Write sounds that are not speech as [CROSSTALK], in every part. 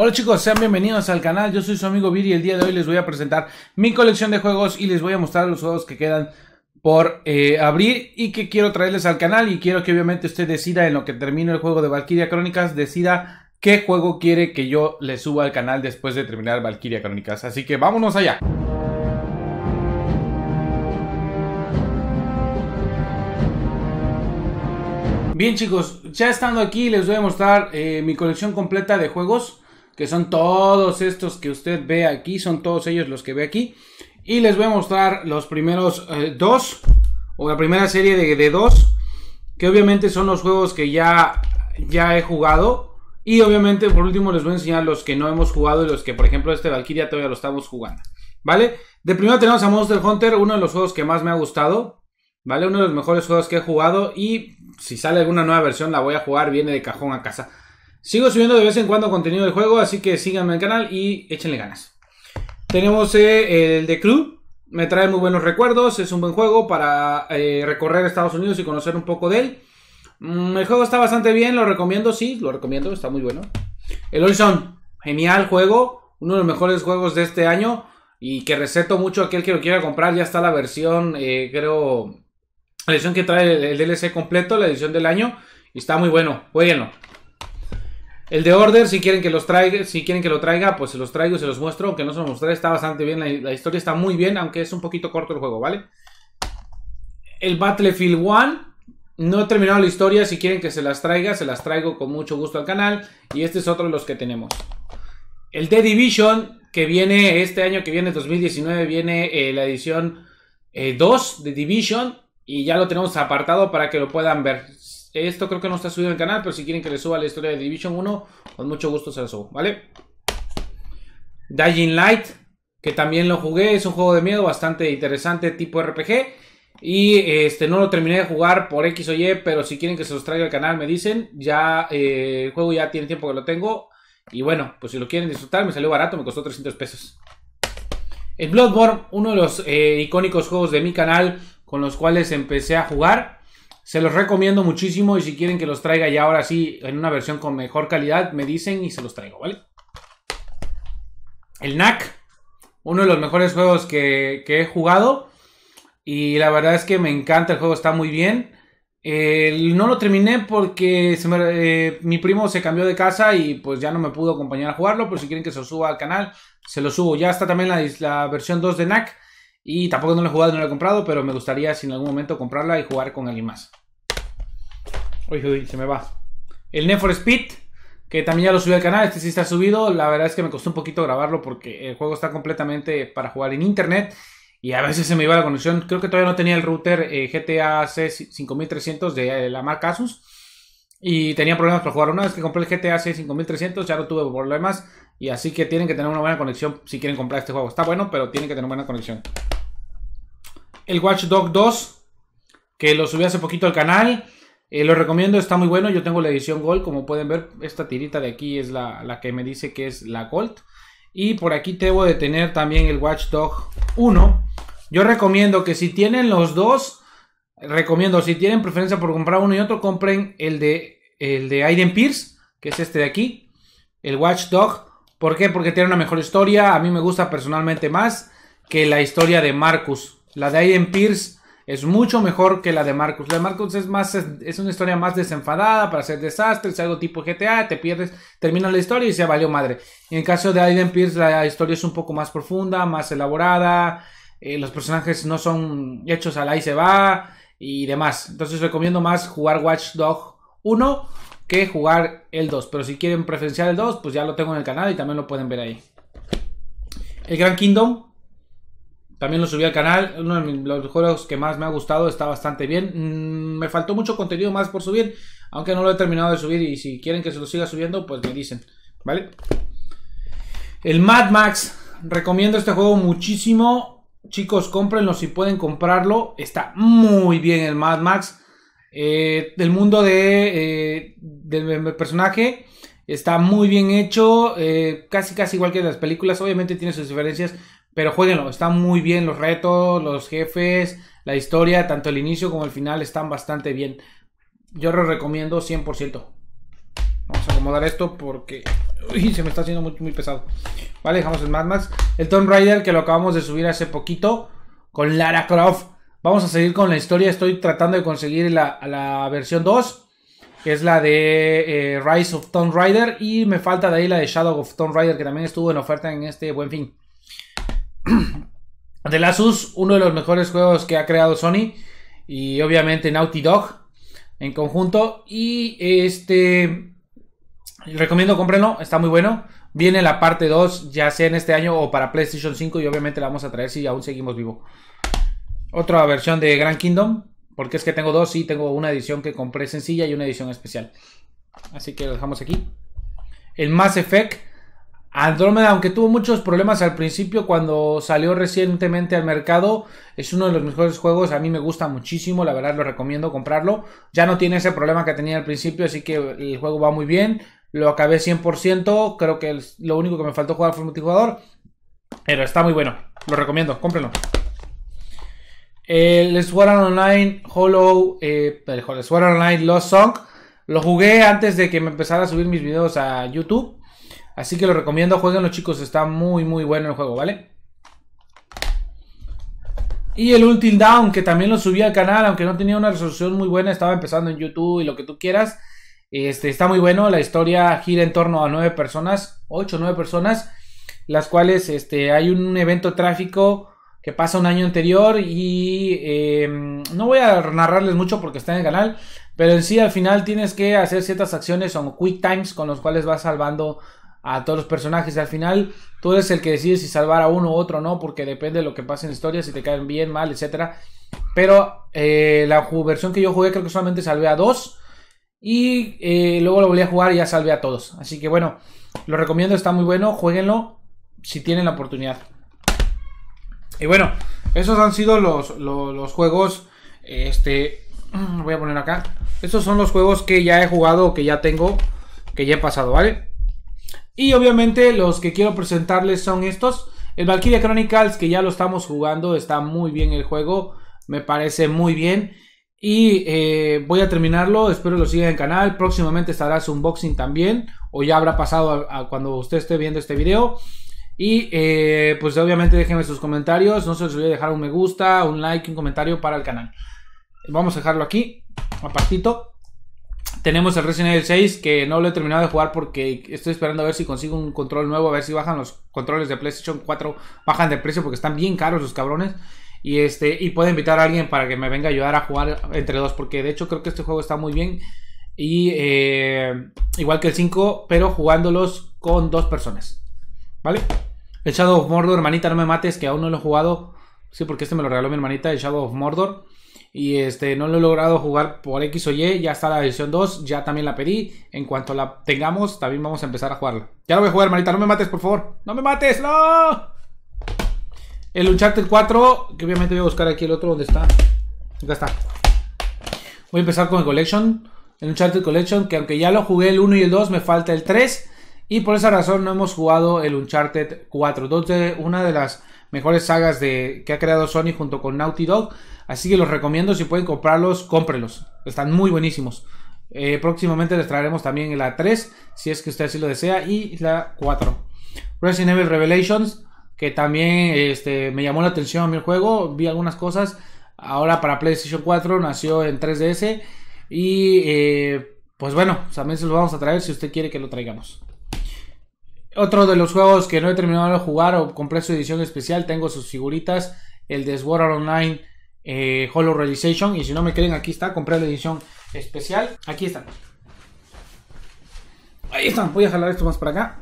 Hola chicos, sean bienvenidos al canal, yo soy su amigo Viri y el día de hoy les voy a presentar mi colección de juegos y les voy a mostrar los juegos que quedan por eh, abrir y que quiero traerles al canal y quiero que obviamente usted decida en lo que termine el juego de Valkyria Crónicas, decida qué juego quiere que yo le suba al canal después de terminar Valkyria Crónicas, así que vámonos allá. Bien chicos, ya estando aquí les voy a mostrar eh, mi colección completa de juegos que son todos estos que usted ve aquí, son todos ellos los que ve aquí. Y les voy a mostrar los primeros eh, dos, o la primera serie de, dos, que obviamente son los juegos que ya, ya he jugado. Y obviamente por último les voy a enseñar los que no hemos jugado y los que por ejemplo este Valkyria todavía lo estamos jugando. ¿Vale? De primero tenemos a Monster Hunter, uno de los juegos que más me ha gustado. ¿Vale? Uno de los mejores juegos que he jugado y si sale alguna nueva versión la voy a jugar, viene de cajón a casa. Sigo subiendo de vez en cuando contenido de juego, así que síganme al canal y échenle ganas. Tenemos eh, el de Crew, me trae muy buenos recuerdos, es un buen juego para eh, recorrer Estados Unidos y conocer un poco de él. Mm, el juego está bastante bien, lo recomiendo, sí, lo recomiendo, está muy bueno. El Horizon, genial juego, uno de los mejores juegos de este año y que receto mucho a aquel que lo quiera comprar, ya está la versión, eh, creo, la edición que trae el, DLC completo, la edición del año, y está muy bueno, jueguenlo. El de Order, si quieren que los traiga, si quieren que lo traiga, pues se los traigo y se los muestro, aunque no se los mostré, está bastante bien, la, historia está muy bien, aunque es un poquito corto el juego, ¿vale? El Battlefield 1, no he terminado la historia, si quieren que se las traiga, se las traigo con mucho gusto al canal, y este es otro de los que tenemos. El de Division, que viene este año, que viene 2019, viene eh, la edición 2 eh, de Division, y ya lo tenemos apartado para que lo puedan ver. Esto creo que no está subido en el canal, pero si quieren que les suba la historia de Division 1, con mucho gusto se la subo, ¿vale? Dying Light, que también lo jugué, es un juego de miedo bastante interesante, tipo RPG. Y este no lo terminé de jugar por X o Y, pero si quieren que se los traiga al canal, me dicen. Ya eh, el juego ya tiene tiempo que lo tengo. Y bueno, pues si lo quieren disfrutar, me salió barato, me costó 300 pesos. El Bloodborne, uno de los eh, icónicos juegos de mi canal con los cuales empecé a jugar. Se los recomiendo muchísimo y si quieren que los traiga ya ahora sí en una versión con mejor calidad, me dicen y se los traigo, ¿vale? El NAC, uno de los mejores juegos que, he jugado y la verdad es que me encanta, el juego está muy bien. no lo terminé porque eh, mi primo se cambió de casa y pues ya no me pudo acompañar a jugarlo, pero si quieren que se lo suba al canal, se lo subo. Ya está también la, la versión 2 de NAC. Y tampoco no lo he jugado, no lo he comprado, pero me gustaría si en algún momento comprarla y jugar con alguien más. Uy, uy, se me va. El Need Speed, que también ya lo subí al canal, este sí está subido. La verdad es que me costó un poquito grabarlo porque el juego está completamente para jugar en internet. Y a veces se me iba la conexión. Creo que todavía no tenía el router eh, GTA C5300 de la marca Asus. Y tenía problemas para jugar. Una vez que compré el GTA C5300 ya no tuve problemas. Y así que tienen que tener una buena conexión si quieren comprar este juego. Está bueno, pero tienen que tener buena conexión el Watchdog Dog 2, que lo subí hace poquito al canal. Eh, lo recomiendo, está muy bueno. Yo tengo la edición Gold, como pueden ver, esta tirita de aquí es la, que me dice que es la Gold. Y por aquí debo de tener también el Watchdog 1. Yo recomiendo que si tienen los dos, recomiendo, si tienen preferencia por comprar uno y otro, compren el de, el de Aiden Pierce, que es este de aquí, el Watchdog. ¿Por qué? Porque tiene una mejor historia. A mí me gusta personalmente más que la historia de Marcus. La de Aiden Pierce es mucho mejor que la de Marcus. La de Marcus es más, es una historia más desenfadada para hacer desastres, algo tipo GTA, te pierdes, termina la historia y se valió madre. en el caso de Aiden Pierce, la historia es un poco más profunda, más elaborada, eh, los personajes no son hechos al ahí se va y demás. Entonces recomiendo más jugar Watch Dog 1 que jugar el 2. Pero si quieren preferenciar el 2, pues ya lo tengo en el canal y también lo pueden ver ahí. El Gran Kingdom también lo subí al canal. Uno de los juegos que más me ha gustado. Está bastante bien. Mm, me faltó mucho contenido más por subir. Aunque no lo he terminado de subir. Y si quieren que se lo siga subiendo, pues me dicen. ¿Vale? El Mad Max. Recomiendo este juego muchísimo. Chicos, cómprenlo si pueden comprarlo. Está muy bien el Mad Max. Del eh, mundo de, eh, del personaje está muy bien hecho. Eh, casi, casi igual que las películas. Obviamente tiene sus diferencias pero jueguenlo, están muy bien los retos, los jefes, la historia, tanto el inicio como el final están bastante bien. Yo lo recomiendo 100%. Vamos a acomodar esto porque se me está haciendo muy, muy pesado. Vale, dejamos el Mad Max. El Tomb Raider que lo acabamos de subir hace poquito con Lara Croft. Vamos a seguir con la historia. Estoy tratando de conseguir la, versión 2, que es la de eh, Rise of Tomb Raider. Y me falta de ahí la de Shadow of Tomb Raider, que también estuvo en oferta en este buen fin. The Last Us, uno de los mejores juegos que ha creado Sony y obviamente Naughty Dog en conjunto. Y este, recomiendo comprenlo, está muy bueno. Viene la parte 2, ya sea en este año o para PlayStation 5 y obviamente la vamos a traer si aún seguimos vivo. Otra versión de Grand Kingdom, porque es que tengo dos y tengo una edición que compré sencilla y una edición especial. Así que lo dejamos aquí. El Mass Effect Andrómeda, aunque tuvo muchos problemas al principio cuando salió recientemente al mercado, es uno de los mejores juegos, a mí me gusta muchísimo, la verdad lo recomiendo comprarlo. Ya no tiene ese problema que tenía al principio, así que el juego va muy bien. Lo acabé 100%, creo que lo único que me faltó jugar fue multijugador, pero está muy bueno, lo recomiendo, cómprenlo. El Sword Online Hollow, eh, el Online Lost Song, lo jugué antes de que me empezara a subir mis videos a YouTube. Así que lo recomiendo, los chicos, está muy muy bueno el juego, ¿vale? Y el Ultim Down, que también lo subí al canal, aunque no tenía una resolución muy buena, estaba empezando en YouTube y lo que tú quieras. Este, está muy bueno, la historia gira en torno a nueve personas, ocho o nueve personas, las cuales este, hay un evento tráfico que pasa un año anterior y em, no voy a narrarles mucho porque está en el canal, pero en sí al final tienes que hacer ciertas acciones o quick times con los cuales vas salvando a todos los personajes. Y al final, tú eres el que decide si salvar a uno u otro o no, porque depende de lo que pase en la historia, si te caen bien, mal, etc. Pero eh, la versión que yo jugué, creo que solamente salvé a dos. Y eh, luego lo volví a jugar y ya salvé a todos. Así que bueno, lo recomiendo, está muy bueno, jueguenlo si tienen la oportunidad. Y bueno, esos han sido los, juegos. Este, [CLEARS THROAT] voy a poner acá. Estos son los juegos que ya he jugado, que ya tengo, que ya he pasado, ¿vale? Y obviamente los que quiero presentarles son estos. El Valkyria Chronicles, que ya lo estamos jugando, está muy bien el juego, me parece muy bien. Y eh, voy a terminarlo, espero lo sigan en el canal. Próximamente estará su unboxing también, o ya habrá pasado a, cuando usted esté viendo este video. Y eh, pues obviamente déjenme sus comentarios, no se les olvide dejar un me gusta, un like, un comentario para el canal. Vamos a dejarlo aquí, apartito. Tenemos el Resident Evil 6 que no lo he terminado de jugar porque estoy esperando a ver si consigo un control nuevo, a ver si bajan los controles de PlayStation 4, bajan de precio porque están bien caros los cabrones. Y este y puedo invitar a alguien para que me venga a ayudar a jugar entre dos porque de hecho creo que este juego está muy bien y eh, igual que el 5, pero jugándolos con dos personas. ¿Vale? El Shadow of Mordor, hermanita, no me mates que aún no lo he jugado. Sí, porque este me lo regaló mi hermanita, el Shadow of Mordor y este no lo he logrado jugar por X o Y, ya está la versión 2, ya también la pedí, en cuanto la tengamos también vamos a empezar a jugarla. Ya lo voy a jugar, marita no me mates, por favor. No me mates, no. El Uncharted 4, que obviamente voy a buscar aquí el otro donde está. Ya está. Voy a empezar con el Collection, el Uncharted Collection, que aunque ya lo jugué el 1 y el 2, me falta el 3 y por esa razón no hemos jugado el Uncharted 4, donde una de las mejores sagas de, que ha creado Sony junto con Naughty Dog. Así que los recomiendo, si pueden comprarlos, cómprelos. Están muy buenísimos. Eh, próximamente les traeremos también la 3, si es que usted así lo desea, y la 4. Resident Evil Revelations, que también este, me llamó la atención a mi juego, vi algunas cosas. Ahora para PlayStation 4 nació en 3DS. Y eh, pues bueno, también se los vamos a traer si usted quiere que lo traigamos. Otro de los juegos que no he terminado de jugar o compré su edición especial, tengo sus figuritas, el de Sword Online Hollow eh, Realization. Y si no me creen, aquí está, compré la edición especial. Aquí están. Ahí están, voy a jalar esto más para acá.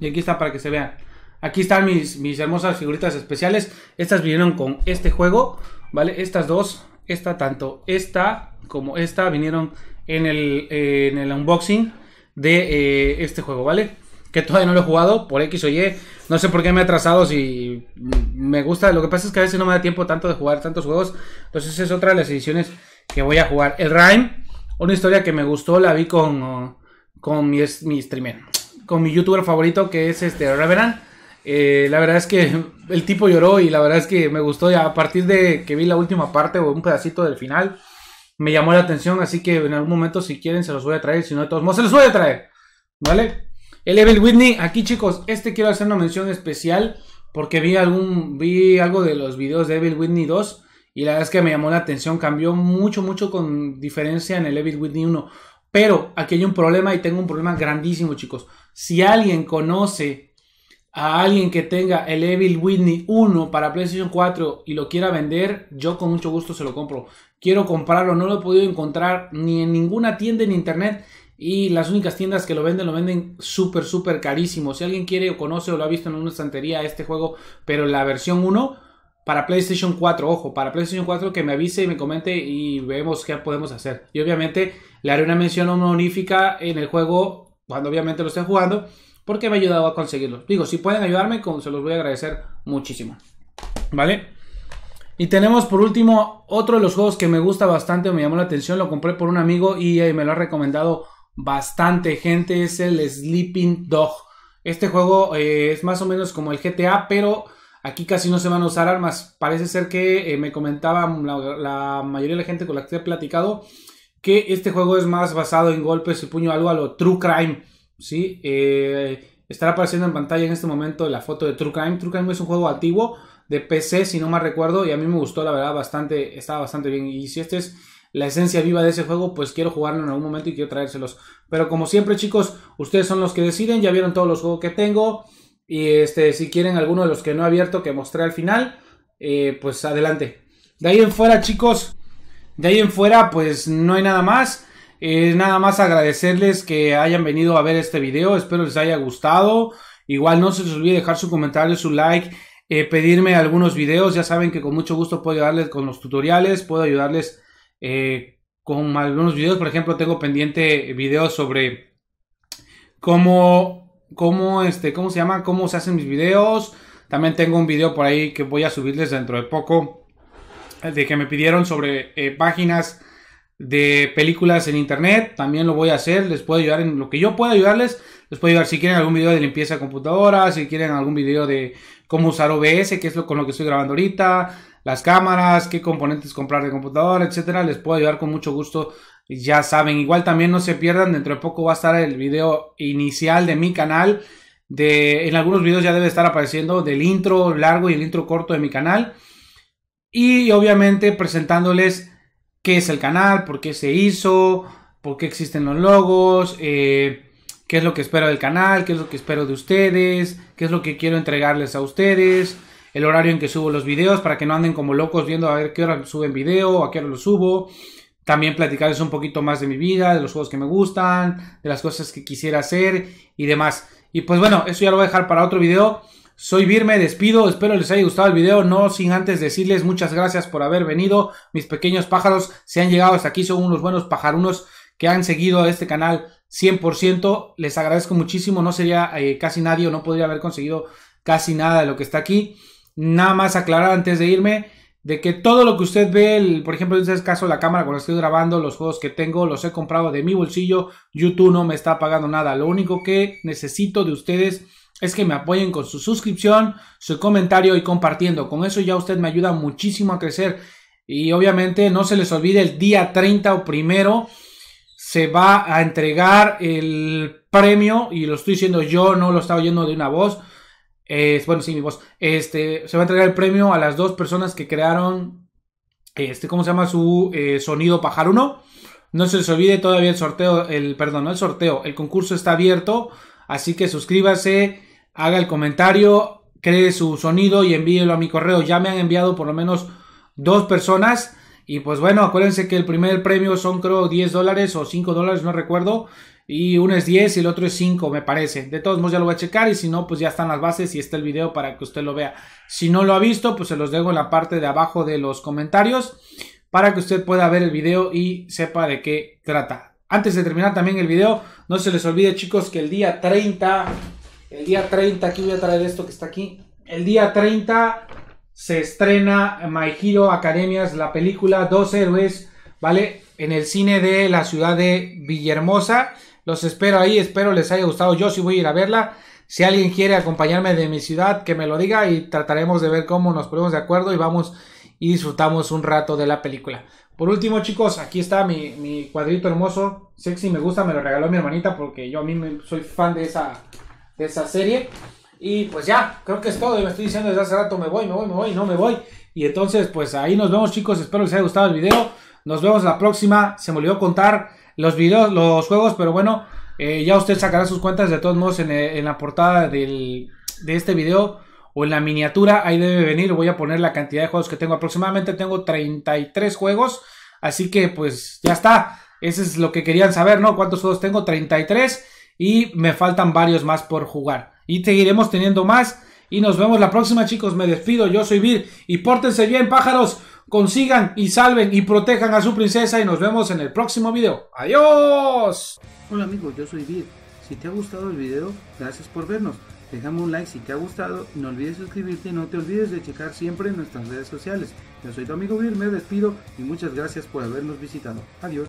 Y aquí está para que se vean. Aquí están mis, mis hermosas figuritas especiales. Estas vinieron con este juego, ¿vale? Estas dos, esta tanto esta como esta vinieron en el, en el unboxing de eh, este juego, ¿vale? que todavía no lo he jugado por X o Y. No sé por qué me he atrasado si me gusta. Lo que pasa es que a veces no me da tiempo tanto de jugar tantos juegos. Entonces es otra de las ediciones que voy a jugar. El Rhyme, una historia que me gustó, la vi con, con mi, mi streamer, con mi youtuber favorito que es este Reverend. Eh, la verdad es que [LAUGHS] el tipo lloró y la verdad es que me gustó. Ya a partir de que vi la última parte o un pedacito del final, me llamó la atención. Así que en algún momento, si quieren, se los voy a traer. Si no, de todos modos, se los voy a traer. ¿Vale? El Evil Whitney, aquí chicos, este quiero hacer una mención especial porque vi algún vi algo de los videos de Evil Whitney 2 y la verdad es que me llamó la atención, cambió mucho mucho con diferencia en el Evil Whitney 1, pero aquí hay un problema y tengo un problema grandísimo, chicos. Si alguien conoce a alguien que tenga el Evil Whitney 1 para PlayStation 4 y lo quiera vender, yo con mucho gusto se lo compro. Quiero comprarlo, no lo he podido encontrar ni en ninguna tienda en internet y las únicas tiendas que lo venden, lo venden súper, súper carísimo. Si alguien quiere o conoce o lo ha visto en una estantería este juego, pero la versión 1 para PlayStation 4, ojo, para PlayStation 4 que me avise y me comente y vemos qué podemos hacer. Y obviamente le haré una mención honorífica en el juego cuando obviamente lo esté jugando, porque me ha ayudado a conseguirlo. Digo, si pueden ayudarme, se los voy a agradecer muchísimo. ¿Vale? Y tenemos por último otro de los juegos que me gusta bastante, me llamó la atención, lo compré por un amigo y eh, me lo ha recomendado bastante gente. Es el Sleeping Dog. Este juego eh, es más o menos como el GTA, pero aquí casi no se van a usar armas. Parece ser que eh, me comentaba la, mayoría de la gente con la que he platicado que este juego es más basado en golpes y puño, algo a lo True Crime. ¿sí? Eh, estará apareciendo en pantalla en este momento la foto de True Crime. True Crime es un juego antiguo de PC, si no mal recuerdo, y a mí me gustó, la verdad, bastante, estaba bastante bien. Y si este es la esencia viva de ese juego, pues quiero jugarlo en algún momento y quiero traérselos. Pero como siempre, chicos, ustedes son los que deciden. Ya vieron todos los juegos que tengo. Y este, si quieren alguno de los que no he abierto que mostré al final, eh, pues adelante. De ahí en fuera, chicos. De ahí en fuera, pues no hay nada más. es eh, nada más agradecerles que hayan venido a ver este video. Espero les haya gustado. Igual no se les olvide dejar su comentario, su like, eh, pedirme algunos videos. Ya saben que con mucho gusto puedo ayudarles con los tutoriales, puedo ayudarles eh, con algunos videos. Por ejemplo, tengo pendiente videos sobre cómo, este, cómo se llama, cómo se hacen mis videos. También tengo un video por ahí que voy a subirles dentro de poco, eh, de que me pidieron sobre eh, páginas de películas en internet. También lo voy a hacer. Les puedo ayudar en lo que yo pueda ayudarles. Les puedo ayudar si quieren algún video de limpieza de computadora, si quieren algún video de cómo usar OBS, que es lo, con lo que estoy grabando ahorita las cámaras, qué componentes comprar de computadora, etcétera, les puedo ayudar con mucho gusto. Ya saben, igual también no se pierdan, dentro de poco va a estar el video inicial de mi canal. De, en algunos videos ya debe estar apareciendo del intro largo y el intro corto de mi canal. Y obviamente presentándoles qué es el canal, por qué se hizo, por qué existen los logos, eh, qué es lo que espero del canal, qué es lo que espero de ustedes, qué es lo que quiero entregarles a ustedes el horario en que subo los videos para que no anden como locos viendo a ver qué hora suben video, a qué hora lo subo. También platicarles un poquito más de mi vida, de los juegos que me gustan, de las cosas que quisiera hacer y demás. Y pues bueno, eso ya lo voy a dejar para otro video. Soy Virme, despido, espero les haya gustado el video, no sin antes decirles muchas gracias por haber venido, mis pequeños pájaros se han llegado hasta aquí, son unos buenos pajarunos que han seguido a este canal 100%, les agradezco muchísimo, no sería eh, casi nadie o no podría haber conseguido casi nada de lo que está aquí nada más aclarar antes de irme de que todo lo que usted ve, por ejemplo, en este caso la cámara con estoy grabando, los juegos que tengo, los he comprado de mi bolsillo, YouTube no me está pagando nada, lo único que necesito de ustedes es que me apoyen con su suscripción, su comentario y compartiendo, con eso ya usted me ayuda muchísimo a crecer y obviamente no se les olvide el día 30 o primero se va a entregar el premio y lo estoy diciendo yo, no lo está oyendo de una voz, bueno, sí, mi voz. Este, se va a entregar el premio a las dos personas que crearon, este, ¿cómo se llama? Su eh, sonido sonido 1. No se les olvide todavía el sorteo, el, perdón, no el sorteo, el concurso está abierto, así que suscríbase, haga el comentario, cree su sonido y envíelo a mi correo. Ya me han enviado por lo menos dos personas. Y pues bueno, acuérdense que el primer premio son creo 10 dólares o 5 dólares, no recuerdo. Y uno es 10 y el otro es 5, me parece. De todos modos ya lo voy a checar y si no, pues ya están las bases y está el video para que usted lo vea. Si no lo ha visto, pues se los dejo en la parte de abajo de los comentarios para que usted pueda ver el video y sepa de qué trata. Antes de terminar también el video, no se les olvide chicos que el día 30, el día 30, aquí voy a traer esto que está aquí, el día 30 se estrena My Hero Academias, la película Dos Héroes, ¿vale? En el cine de la ciudad de Villahermosa. Los espero ahí, espero les haya gustado. Yo sí voy a ir a verla. Si alguien quiere acompañarme de mi ciudad, que me lo diga y trataremos de ver cómo nos ponemos de acuerdo y vamos y disfrutamos un rato de la película. Por último, chicos, aquí está mi, cuadrito hermoso. Sexy me gusta, me lo regaló mi hermanita porque yo a mí me, soy fan de esa, de esa serie. Y pues ya, creo que es todo. Yo me estoy diciendo desde hace rato, me voy, me voy, me voy, no me voy. Y entonces, pues ahí nos vemos, chicos. Espero que les haya gustado el video. Nos vemos la próxima. Se me olvidó contar los videos, los juegos, pero bueno, eh, ya usted sacará sus cuentas de todos modos en, eh, la portada de este video o en la miniatura, ahí debe venir, voy a poner la cantidad de juegos que tengo, aproximadamente tengo 33 juegos, así que pues ya está, eso es lo que querían saber, ¿no? ¿Cuántos juegos tengo? 33 y me faltan varios más por jugar y seguiremos teniendo más y nos vemos la próxima chicos, me despido, yo soy Vir y pórtense bien pájaros consigan y salven y protejan a su princesa y nos vemos en el próximo video. ¡Adiós! Hola amigos, yo soy Vir. Si te ha gustado el video, gracias por vernos. Déjame un like si te ha gustado, no olvides suscribirte y no te olvides de checar siempre en nuestras redes sociales. Yo soy tu amigo Vir, me despido y muchas gracias por habernos visitado. Adiós.